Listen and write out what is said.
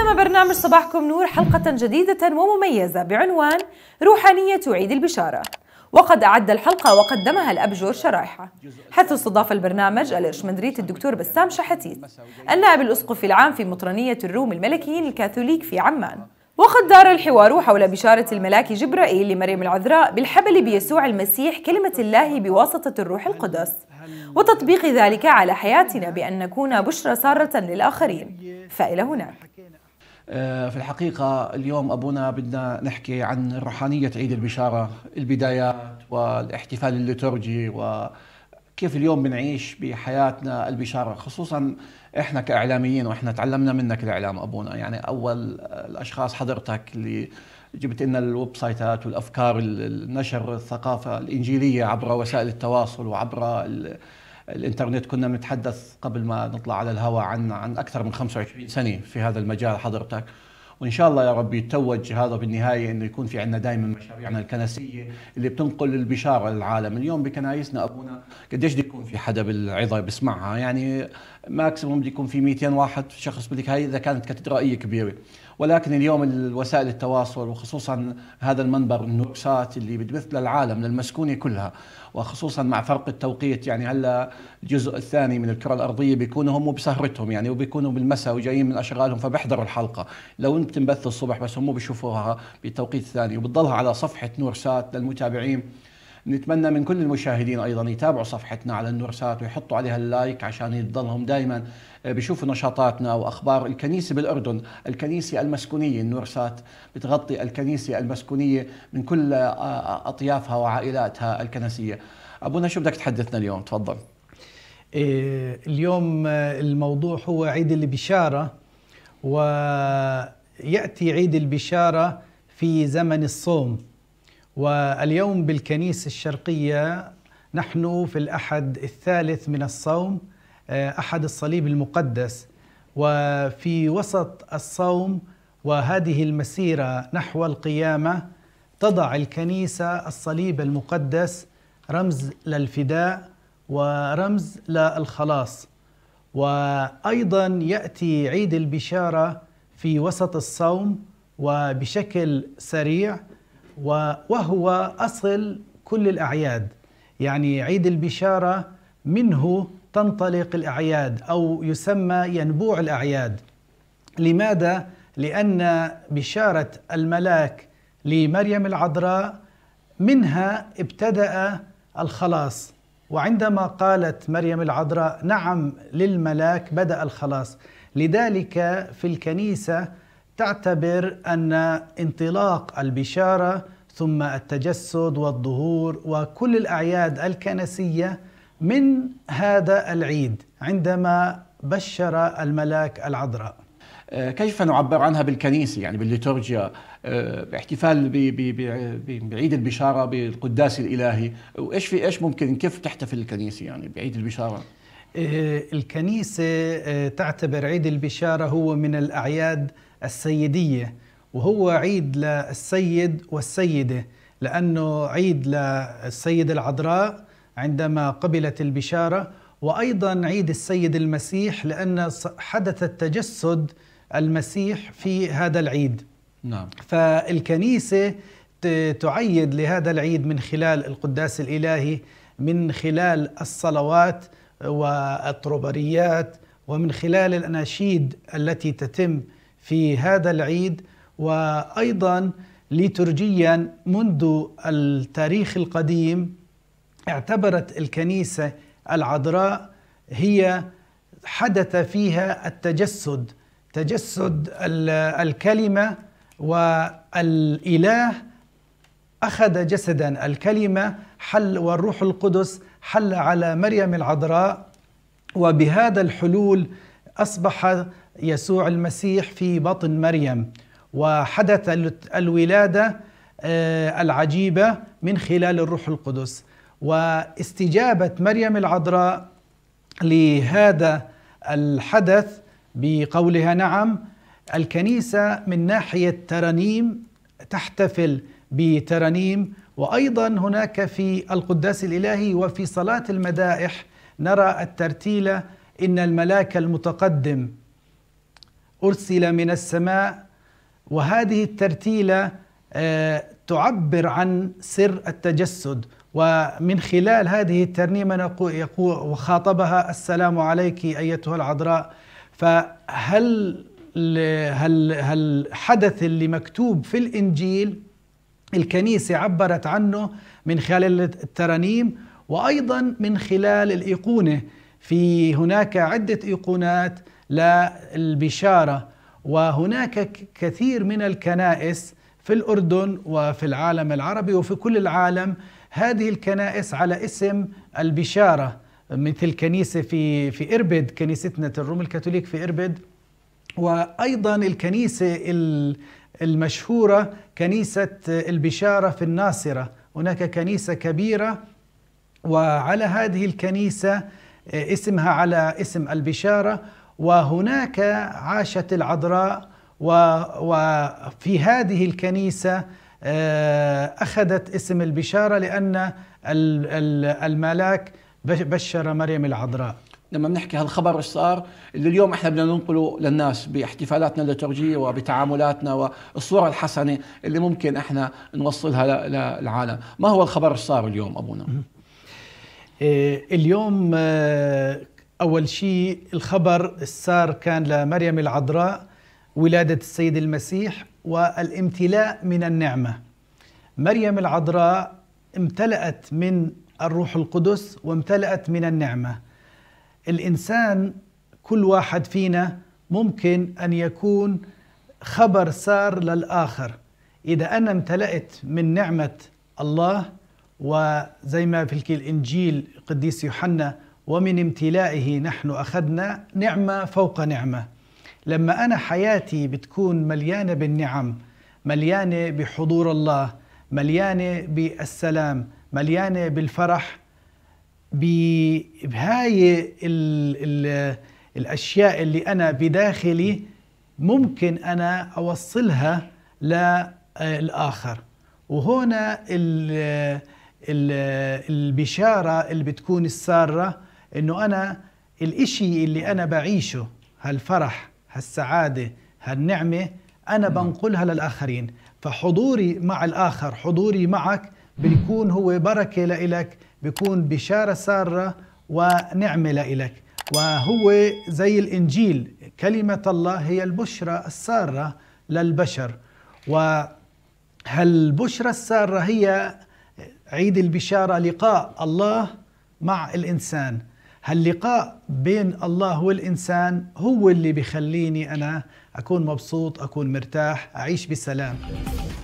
قدم برنامج صباحكم نور حلقة جديدة ومميزة بعنوان روحانية عيد البشارة وقد أعد الحلقة وقدمها الأبجور شرائحة حيث استضاف البرنامج الإشمندريت الدكتور بسام شحتيت النائب الأسقف العام في مطرنية الروم الملكيين الكاثوليك في عمان وقد دار الحوار حول بشارة الملاك جبرائيل لمريم العذراء بالحبل بيسوع المسيح كلمة الله بواسطة الروح القدس وتطبيق ذلك على حياتنا بأن نكون بشرى سارة للآخرين فإلى هناك آه، في الحقيقة اليوم أبونا بدنا نحكي عن روحانية عيد البشارة البدايات والاحتفال الليتورجي وكيف اليوم بنعيش بحياتنا البشارة خصوصا إحنا كإعلاميين وإحنا تعلمنا منك الإعلام أبونا يعني أول الأشخاص حضرتك اللي جبت لنا الويب سايتات والافكار النشر الثقافه الانجيليه عبر وسائل التواصل وعبر الانترنت كنا نتحدث قبل ما نطلع على الهواء عن عن اكثر من 25 سنه في هذا المجال حضرتك وان شاء الله يا رب يتوج هذا بالنهايه انه يكون في عندنا دائما مشاريعنا الكنسيه اللي بتنقل البشاره للعالم، اليوم بكنايسنا ابونا قديش بده يكون في حدا بالعظه بسمعها يعني ماكسيموم بده يكون في 200 واحد شخص بدك هاي اذا كانت كاتدرائيه كبيره، ولكن اليوم وسائل التواصل وخصوصا هذا المنبر النورسات اللي بتبث للعالم للمسكونه كلها وخصوصا مع فرق التوقيت يعني هلا الجزء الثاني من الكره الارضيه بيكونوا هم بسهرتهم يعني وبيكونوا بالمساء وجايين من اشغالهم فبيحضروا الحلقه لو بتنبث الصبح بس هم بيشوفوها بتوقيت ثاني وبتضلها على صفحة نورسات للمتابعين نتمنى من كل المشاهدين ايضا يتابعوا صفحتنا على النورسات ويحطوا عليها اللايك عشان يضلهم دائما آه، بيشوفوا نشاطاتنا واخبار الكنيسه بالاردن، الكنيسه المسكونيه النورسات بتغطي الكنيسه المسكونيه من كل آه، آه، اطيافها وعائلاتها الكنسيه. ابونا شو بدك تحدثنا اليوم؟ تفضل. اليوم الموضوع هو عيد البشاره و ياتي عيد البشاره في زمن الصوم واليوم بالكنيسه الشرقيه نحن في الاحد الثالث من الصوم آه، احد الصليب المقدس وفي وسط الصوم وهذه المسيره نحو القيامه تضع الكنيسه الصليب المقدس رمز للفداء ورمز للخلاص وايضا ياتي عيد البشاره في وسط الصوم وبشكل سريع وهو أصل كل الأعياد يعني عيد البشارة منه تنطلق الأعياد أو يسمى ينبوع الأعياد لماذا؟ لأن بشارة الملاك لمريم العذراء منها ابتدأ الخلاص وعندما قالت مريم العذراء نعم للملاك بدأ الخلاص لذلك في الكنيسة تعتبر أن انطلاق البشارة ثم التجسد والظهور وكل الأعياد الكنسية من هذا العيد عندما بشر الملاك العذراء أه، كيف نعبر عنها بالكنيسة يعني بالليتورجيا أه، باحتفال بعيد البشارة بالقداس الإلهي وإيش في إيش ممكن كيف تحتفل الكنيسة يعني بعيد البشارة آه، الكنيسة آه، تعتبر عيد البشارة هو من الأعياد السيدية وهو عيد للسيد والسيدة لأنه عيد للسيدة العذراء عندما قبلت البشارة وأيضا عيد السيد المسيح لأن حدث التجسد المسيح في هذا العيد نعم. فالكنيسة تعيد لهذا العيد من خلال القداس الإلهي من خلال الصلوات والطربريات ومن خلال الاناشيد التي تتم في هذا العيد وايضا ليترجيا منذ التاريخ القديم اعتبرت الكنيسه العذراء هي حدث فيها التجسد تجسد الكلمه والاله أخذ جسدا الكلمة حل والروح القدس حل على مريم العذراء وبهذا الحلول أصبح يسوع المسيح في بطن مريم وحدث الولادة آه، العجيبة من خلال الروح القدس واستجابة مريم العذراء لهذا الحدث بقولها نعم الكنيسة من ناحية ترانيم تحتفل بترانيم وايضا هناك في القداس الالهي وفي صلاه المدائح نرى الترتيل ان الملاك المتقدم ارسل من السماء وهذه الترتيله آه، تعبر عن سر التجسد ومن خلال هذه الترنيمه يقول وخاطبها السلام عليك ايتها العذراء فهل هل هل حدث اللي مكتوب في الانجيل الكنيسة عبرت عنه من خلال الترانيم وأيضا من خلال الإيقونة في هناك عدة إيقونات للبشارة وهناك كثير من الكنائس في الأردن وفي العالم العربي وفي كل العالم هذه الكنائس على اسم البشارة مثل كنيسة في في إربد كنيستنا الروم الكاثوليك في إربد وأيضا الكنيسة المشهورة كنيسة البشارة في الناصرة هناك كنيسة كبيرة وعلى هذه الكنيسة آه، اسمها على اسم البشارة وهناك عاشت العذراء وفي هذه الكنيسة آه، أخذت اسم البشارة لأن الملاك بشر مريم العذراء لما بنحكي هالخبر ايش صار اللي اليوم احنا بدنا ننقله للناس باحتفالاتنا الليتورجيه وبتعاملاتنا والصوره الحسنه اللي ممكن احنا نوصلها للعالم، ما هو الخبر ايش صار اليوم ابونا؟ إيه، اليوم آه، اول شيء الخبر السار كان لمريم العذراء ولاده السيد المسيح والامتلاء من النعمه. مريم العذراء امتلأت من الروح القدس وامتلأت من النعمه. الانسان كل واحد فينا ممكن ان يكون خبر سار للاخر اذا انا امتلأت من نعمه الله وزي ما في الانجيل القديس يوحنا ومن امتلائه نحن اخذنا نعمه فوق نعمه لما انا حياتي بتكون مليانه بالنعم مليانه بحضور الله مليانه بالسلام مليانه بالفرح بهاي الـ الـ الأشياء اللي أنا بداخلي ممكن أنا أوصلها للآخر وهنا البشارة اللي بتكون السارة إنه أنا الإشي اللي أنا بعيشه هالفرح هالسعادة هالنعمة أنا بنقلها للآخرين فحضوري مع الآخر حضوري معك بيكون هو بركة لإلك بيكون بشارة سارة ونعمة لإلك وهو زي الإنجيل كلمة الله هي البشرى السارة للبشر وهالبشرى السارة هي عيد البشارة لقاء الله مع الإنسان هاللقاء بين الله والإنسان هو اللي بخليني أنا أكون مبسوط أكون مرتاح أعيش بسلام